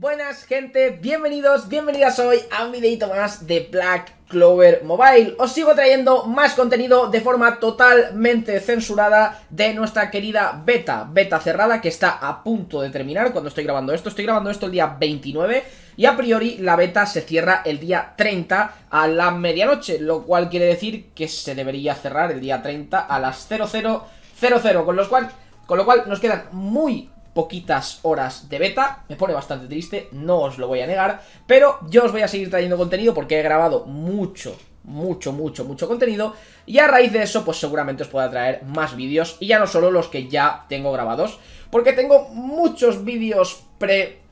Buenas gente, bienvenidos, bienvenidas hoy a un videito más de Black Clover Mobile. Os sigo trayendo más contenido de forma totalmente censurada de nuestra querida beta, beta cerrada que está a punto de terminar cuando estoy grabando esto. Estoy grabando esto el día 29 y a priori la beta se cierra el día 30 a la medianoche, lo cual quiere decir que se debería cerrar el día 30 a las 0000, con, cual, con lo cual nos quedan muy poquitas horas de beta, me pone bastante triste, no os lo voy a negar, pero yo os voy a seguir trayendo contenido porque he grabado mucho, mucho, mucho, mucho contenido y a raíz de eso pues seguramente os pueda traer más vídeos y ya no solo los que ya tengo grabados, porque tengo muchos vídeos pre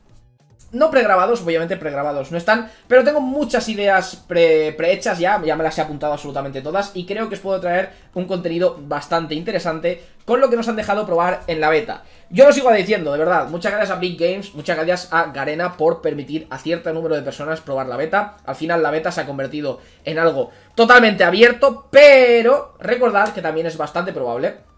no pregrabados, obviamente pregrabados no están, pero tengo muchas ideas prehechas ya, ya me las he apuntado absolutamente todas y creo que os puedo traer un contenido bastante interesante con lo que nos han dejado probar en la beta. Yo lo sigo diciendo, de verdad, muchas gracias a Big Games, muchas gracias a Garena por permitir a cierto número de personas probar la beta. Al final la beta se ha convertido en algo totalmente abierto, pero recordad que también es bastante probable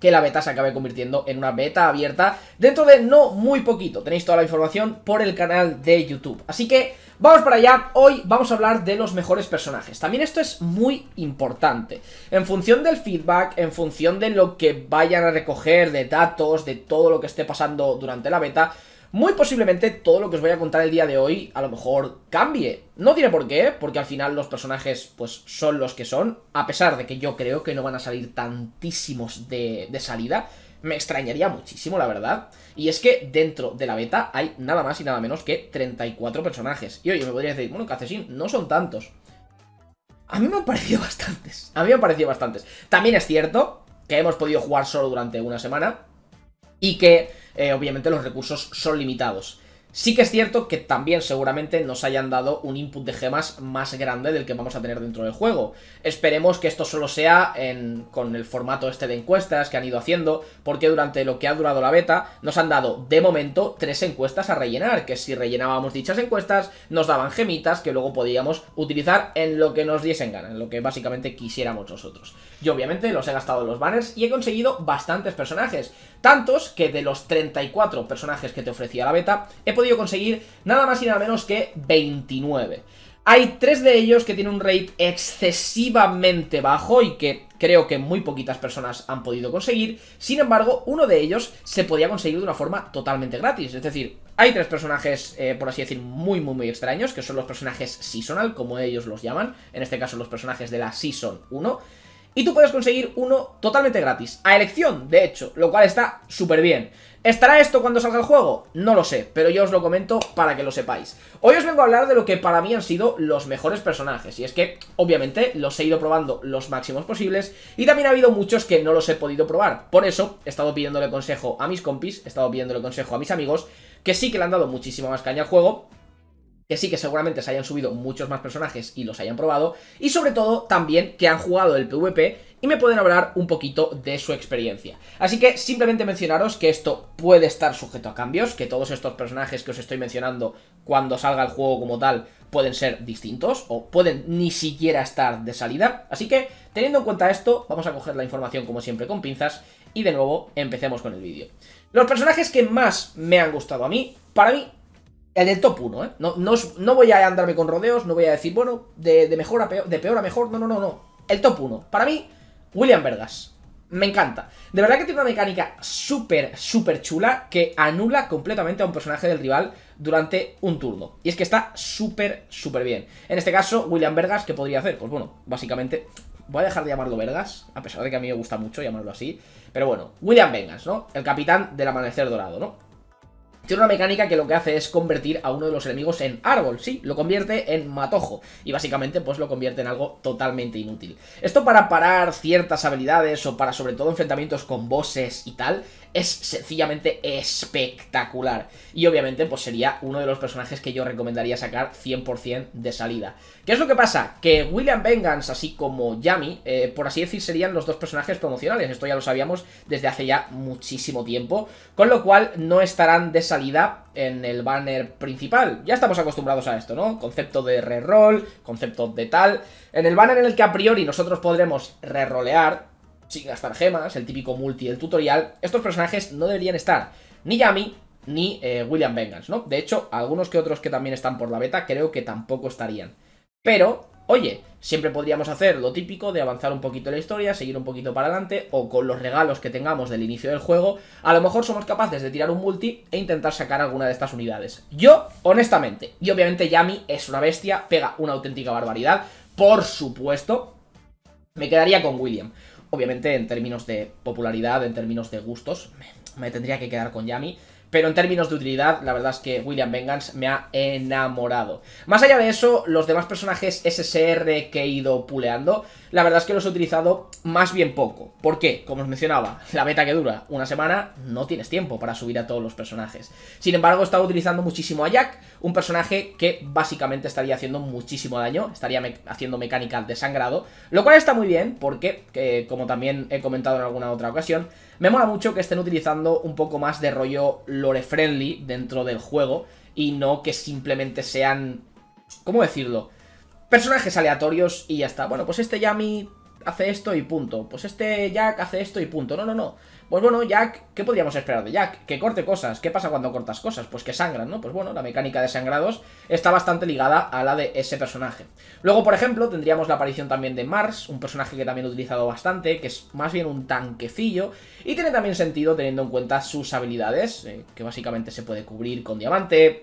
que la beta se acabe convirtiendo en una beta abierta dentro de no muy poquito. Tenéis toda la información por el canal de YouTube. Así que vamos para allá. Hoy vamos a hablar de los mejores personajes. También esto es muy importante. En función del feedback, en función de lo que vayan a recoger, de datos, de todo lo que esté pasando durante la beta, muy posiblemente todo lo que os voy a contar el día de hoy a lo mejor cambie. No tiene por qué, porque al final los personajes pues son los que son, a pesar de que yo creo que no van a salir tantísimos de, salida. Me extrañaría muchísimo, la verdad. Y es que dentro de la beta hay nada más y nada menos que 34 personajes. Y oye, me podría decir, bueno, Cacesín, no son tantos. A mí me han parecido bastantes. A mí me han parecido bastantes. También es cierto que hemos podido jugar solo durante una semana. Y que eh, obviamente los recursos son limitados. Sí que es cierto que también seguramente nos hayan dado un input de gemas más grande del que vamos a tener dentro del juego. Esperemos que esto solo sea con el formato este de encuestas que han ido haciendo, porque durante lo que ha durado la beta nos han dado, de momento, tres encuestas a rellenar, que si rellenábamos dichas encuestas nos daban gemitas que luego podíamos utilizar en lo que nos diesen ganas, en lo que básicamente quisiéramos nosotros. Yo obviamente los he gastado en los banners y he conseguido bastantes personajes. Tantos que de los 34 personajes que te ofrecía la beta, he podido conseguir nada más y nada menos que 29. Hay tres de ellos que tienen un rate excesivamente bajo y que creo que muy poquitas personas han podido conseguir. Sin embargo, uno de ellos se podía conseguir de una forma totalmente gratis. Es decir, hay tres personajes, eh, por así decir, muy, muy, muy extraños, que son los personajes seasonal, como ellos los llaman. En este caso, los personajes de la Season 1 y tú puedes conseguir uno totalmente gratis, a elección, de hecho, lo cual está súper bien. ¿Estará esto cuando salga el juego? No lo sé, pero yo os lo comento para que lo sepáis. Hoy os vengo a hablar de lo que para mí han sido los mejores personajes, y es que, obviamente, los he ido probando los máximos posibles, y también ha habido muchos que no los he podido probar. Por eso, he estado pidiéndole consejo a mis compis, he estado pidiéndole consejo a mis amigos, que sí que le han dado muchísima más caña al juego, que sí que seguramente se hayan subido muchos más personajes y los hayan probado, y sobre todo también que han jugado el PvP y me pueden hablar un poquito de su experiencia. Así que simplemente mencionaros que esto puede estar sujeto a cambios, que todos estos personajes que os estoy mencionando cuando salga el juego como tal pueden ser distintos o pueden ni siquiera estar de salida. Así que teniendo en cuenta esto, vamos a coger la información como siempre con pinzas y de nuevo empecemos con el vídeo. Los personajes que más me han gustado a mí, para mí el del top 1, ¿eh? No, no, voy a andarme con rodeos, no voy a decir, bueno, de, mejor a peor, de peor a mejor, no, no, no, no. El top 1. Para mí, William Vergas. Me encanta. De verdad que tiene una mecánica súper, súper chula que anula completamente a un personaje del rival durante un turno. Y es que está súper, súper bien. En este caso, William Vergas, ¿qué podría hacer? Pues bueno, básicamente voy a dejar de llamarlo Vergas, a pesar de que a mí me gusta mucho llamarlo así. Pero bueno, William Vergas, ¿no? El capitán del amanecer dorado, ¿no? Tiene una mecánica que lo que hace es convertir a uno de los enemigos en árbol, sí, lo convierte en matojo y básicamente pues lo convierte en algo totalmente inútil. Esto para parar ciertas habilidades o para sobre todo enfrentamientos con bosses y tal es sencillamente espectacular. Y obviamente, pues sería uno de los personajes que yo recomendaría sacar 100% de salida. ¿Qué es lo que pasa? Que William Vengeance, así como Yami, eh, por así decir, serían los dos personajes promocionales. Esto ya lo sabíamos desde hace ya muchísimo tiempo. Con lo cual, no estarán de salida en el banner principal. Ya estamos acostumbrados a esto, ¿no? Concepto de reroll, concepto de tal. En el banner en el que a priori nosotros podremos rerolear, sin gastar gemas, el típico multi del tutorial, estos personajes no deberían estar ni Yami ni eh, William Bengals, ¿no? De hecho, algunos que otros que también están por la beta creo que tampoco estarían. Pero, oye, siempre podríamos hacer lo típico de avanzar un poquito la historia, seguir un poquito para adelante, o con los regalos que tengamos del inicio del juego, a lo mejor somos capaces de tirar un multi e intentar sacar alguna de estas unidades. Yo, honestamente, y obviamente Yami es una bestia, pega una auténtica barbaridad, por supuesto, me quedaría con William. Obviamente, en términos de popularidad, en términos de gustos, me tendría que quedar con Yami pero en términos de utilidad, la verdad es que William Vengans me ha enamorado. Más allá de eso, los demás personajes SSR que he ido puleando, la verdad es que los he utilizado más bien poco. porque Como os mencionaba, la beta que dura una semana, no tienes tiempo para subir a todos los personajes. Sin embargo, he estado utilizando muchísimo a Jack, un personaje que básicamente estaría haciendo muchísimo daño, estaría haciendo mecánica de sangrado, lo cual está muy bien porque, eh, como también he comentado en alguna otra ocasión, me mola mucho que estén utilizando un poco más de rollo lore friendly dentro del juego y no que simplemente sean... ¿Cómo decirlo? Personajes aleatorios y ya está. Bueno, pues este Yami hace esto y punto. Pues este Jack hace esto y punto. No, no, no. Pues bueno, Jack, ¿qué podríamos esperar de Jack? Que corte cosas. ¿Qué pasa cuando cortas cosas? Pues que sangran, ¿no? Pues bueno, la mecánica de sangrados está bastante ligada a la de ese personaje. Luego, por ejemplo, tendríamos la aparición también de Mars, un personaje que también he utilizado bastante, que es más bien un tanquecillo, y tiene también sentido teniendo en cuenta sus habilidades, eh, que básicamente se puede cubrir con diamante,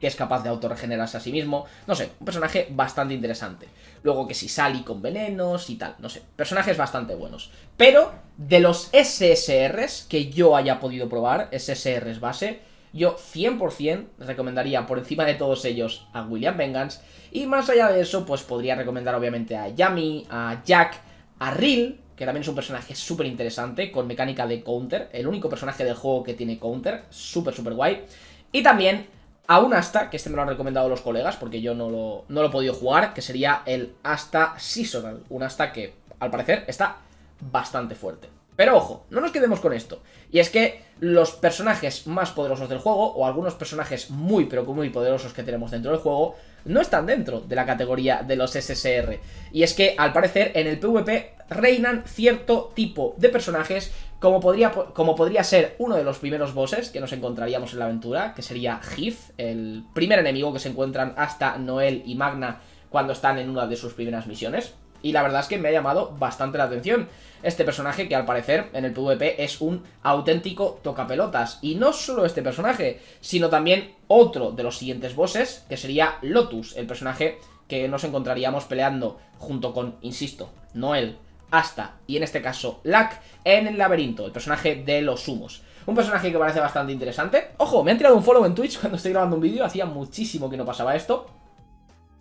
que es capaz de autorregenerarse a sí mismo. No sé, un personaje bastante interesante. Luego que si Sally con venenos y tal, no sé. Personajes bastante buenos. Pero de los SSRs que yo haya podido probar, SSRs base, yo 100% recomendaría por encima de todos ellos a William Vengans. Y más allá de eso, pues podría recomendar obviamente a Yami, a Jack, a Rill, que también es un personaje súper interesante, con mecánica de counter, el único personaje del juego que tiene counter, súper, súper guay. Y también a un hasta que este me lo han recomendado los colegas porque yo no lo, no lo he podido jugar, que sería el hasta seasonal, un hasta que al parecer está bastante fuerte. Pero ojo, no nos quedemos con esto. Y es que los personajes más poderosos del juego, o algunos personajes muy pero muy poderosos que tenemos dentro del juego, no están dentro de la categoría de los SSR. Y es que, al parecer, en el PvP reinan cierto tipo de personajes como podría, como podría, ser uno de los primeros bosses que nos encontraríamos en la aventura, que sería Heath, el primer enemigo que se encuentran hasta Noel y Magna cuando están en una de sus primeras misiones. Y la verdad es que me ha llamado bastante la atención este personaje que al parecer en el PvP es un auténtico tocapelotas. Y no solo este personaje, sino también otro de los siguientes bosses, que sería Lotus, el personaje que nos encontraríamos peleando junto con, insisto, Noel, Asta y en este caso Lack en el laberinto, el personaje de los humos. Un personaje que parece bastante interesante. Ojo, me han tirado un follow en Twitch cuando estoy grabando un vídeo, hacía muchísimo que no pasaba esto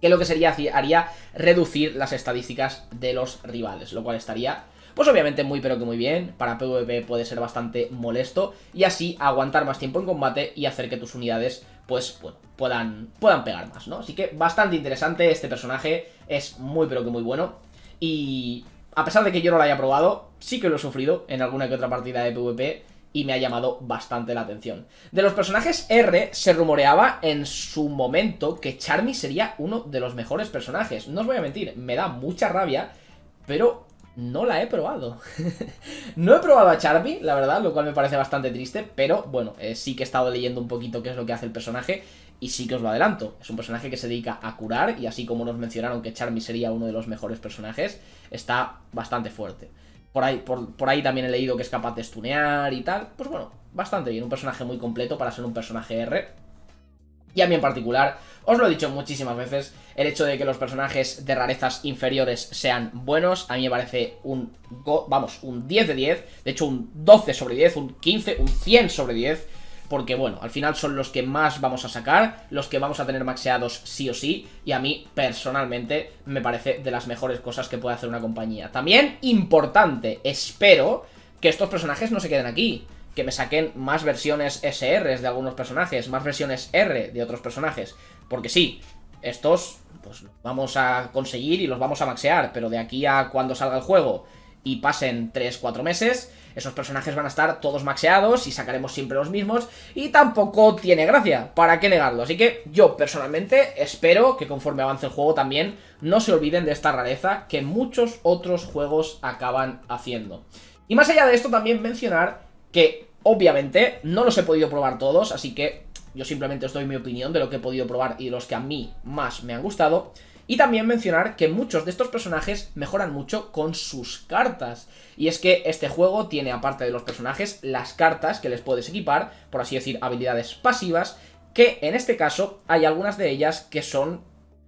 que lo que sería haría reducir las estadísticas de los rivales, lo cual estaría... Pues obviamente muy pero que muy bien, para PvP puede ser bastante molesto y así aguantar más tiempo en combate y hacer que tus unidades pues puedan, puedan pegar más, ¿no? Así que bastante interesante este personaje, es muy pero que muy bueno y a pesar de que yo no lo haya probado, sí que lo he sufrido en alguna que otra partida de PvP y me ha llamado bastante la atención. De los personajes R, se rumoreaba en su momento que Charmy sería uno de los mejores personajes. No os voy a mentir, me da mucha rabia, pero no la he probado. no he probado a Charmy, la verdad, lo cual me parece bastante triste, pero bueno, eh, sí que he estado leyendo un poquito qué es lo que hace el personaje y sí que os lo adelanto. Es un personaje que se dedica a curar y así como nos mencionaron que Charmy sería uno de los mejores personajes, está bastante fuerte. Por ahí, por, por ahí también he leído que es capaz de stunear y tal. Pues bueno, bastante bien. Un personaje muy completo para ser un personaje R. Y a mí en particular, os lo he dicho muchísimas veces, el hecho de que los personajes de rarezas inferiores sean buenos, a mí me parece un, vamos, un 10 de 10, de hecho un 12 sobre 10, un 15, un 100 sobre 10, porque bueno, al final son los que más vamos a sacar, los que vamos a tener maxeados sí o sí, y a mí personalmente me parece de las mejores cosas que puede hacer una compañía. También importante, espero que estos personajes no se queden aquí, que me saquen más versiones SR de algunos personajes, más versiones R de otros personajes, porque sí, estos pues vamos a conseguir y los vamos a maxear, pero de aquí a cuando salga el juego y pasen 3-4 meses, esos personajes van a estar todos maxeados y sacaremos siempre los mismos y tampoco tiene gracia, ¿para qué negarlo? Así que yo personalmente espero que conforme avance el juego también no se olviden de esta rareza que muchos otros juegos acaban haciendo. Y más allá de esto también mencionar que obviamente no los he podido probar todos, así que yo simplemente os doy mi opinión de lo que he podido probar y de los que a mí más me han gustado. Y también mencionar que muchos de estos personajes mejoran mucho con sus cartas. Y es que este juego tiene, aparte de los personajes, las cartas que les puedes equipar, por así decir, habilidades pasivas, que en este caso hay algunas de ellas que son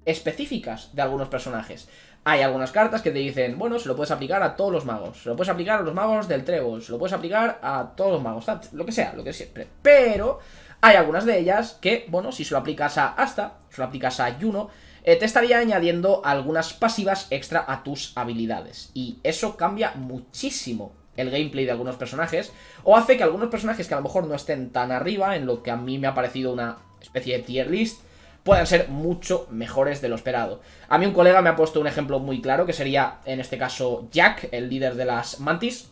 específicas de algunos personajes. Hay algunas cartas que te dicen, bueno, se lo puedes aplicar a todos los magos, se lo puedes aplicar a los magos del trébol, se lo puedes aplicar a todos los magos, lo que sea, lo que siempre. Pero hay algunas de ellas que, bueno, si se lo aplicas a hasta se lo aplicas a Juno, eh, te estaría añadiendo algunas pasivas extra a tus habilidades. Y eso cambia muchísimo el gameplay de algunos personajes, o hace que algunos personajes que a lo mejor no estén tan arriba, en lo que a mí me ha parecido una especie de tier list, puedan ser mucho mejores de lo esperado. A mí un colega me ha puesto un ejemplo muy claro, que sería, en este caso, Jack, el líder de las Mantis,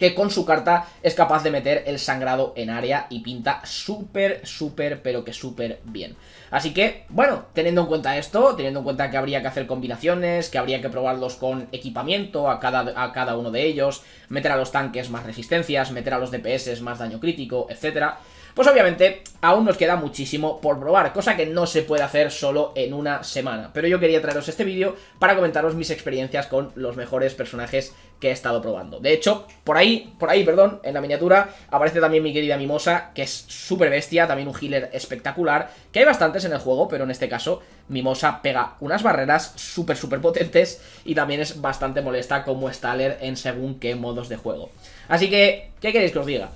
que con su carta es capaz de meter el sangrado en área y pinta súper, súper, pero que súper bien. Así que, bueno, teniendo en cuenta esto, teniendo en cuenta que habría que hacer combinaciones, que habría que probarlos con equipamiento a cada, a cada uno de ellos, meter a los tanques más resistencias, meter a los DPS más daño crítico, etcétera pues obviamente aún nos queda muchísimo por probar, cosa que no se puede hacer solo en una semana. Pero yo quería traeros este vídeo para comentaros mis experiencias con los mejores personajes que he estado probando. De hecho, por ahí, por ahí, perdón, en la miniatura aparece también mi querida Mimosa, que es súper bestia, también un healer espectacular, que hay bastantes en el juego, pero en este caso Mimosa pega unas barreras súper, súper potentes y también es bastante molesta como Staller en según qué modos de juego. Así que, ¿qué queréis que os diga?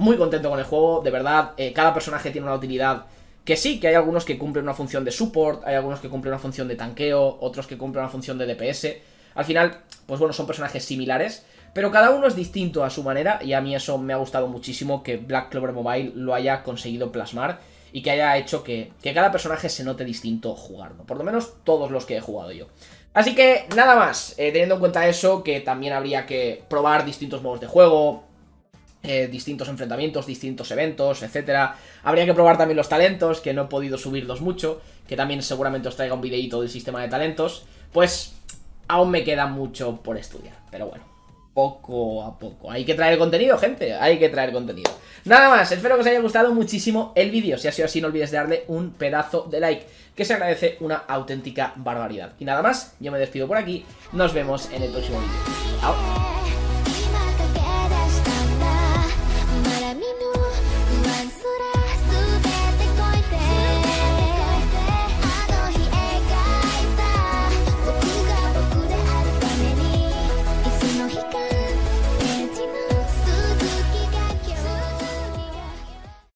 muy contento con el juego, de verdad, eh, cada personaje tiene una utilidad que sí, que hay algunos que cumplen una función de support, hay algunos que cumplen una función de tanqueo, otros que cumplen una función de DPS. Al final, pues bueno, son personajes similares, pero cada uno es distinto a su manera y a mí eso me ha gustado muchísimo que Black Clover Mobile lo haya conseguido plasmar y que haya hecho que, cada personaje se note distinto jugando, por lo menos todos los que he jugado yo. Así que nada más, eh, teniendo en cuenta eso, que también habría que probar distintos modos de juego, eh, distintos enfrentamientos, distintos eventos, etcétera. Habría que probar también los talentos, que no he podido subirlos mucho, que también seguramente os traiga un videito del sistema de talentos. Pues aún me queda mucho por estudiar, pero bueno poco a poco. Hay que traer contenido, gente. Hay que traer contenido. Nada más, espero que os haya gustado muchísimo el vídeo. Si ha sido así, no olvides darle un pedazo de like, que se agradece una auténtica barbaridad. Y nada más, yo me despido por aquí. Nos vemos en el próximo vídeo. Chao.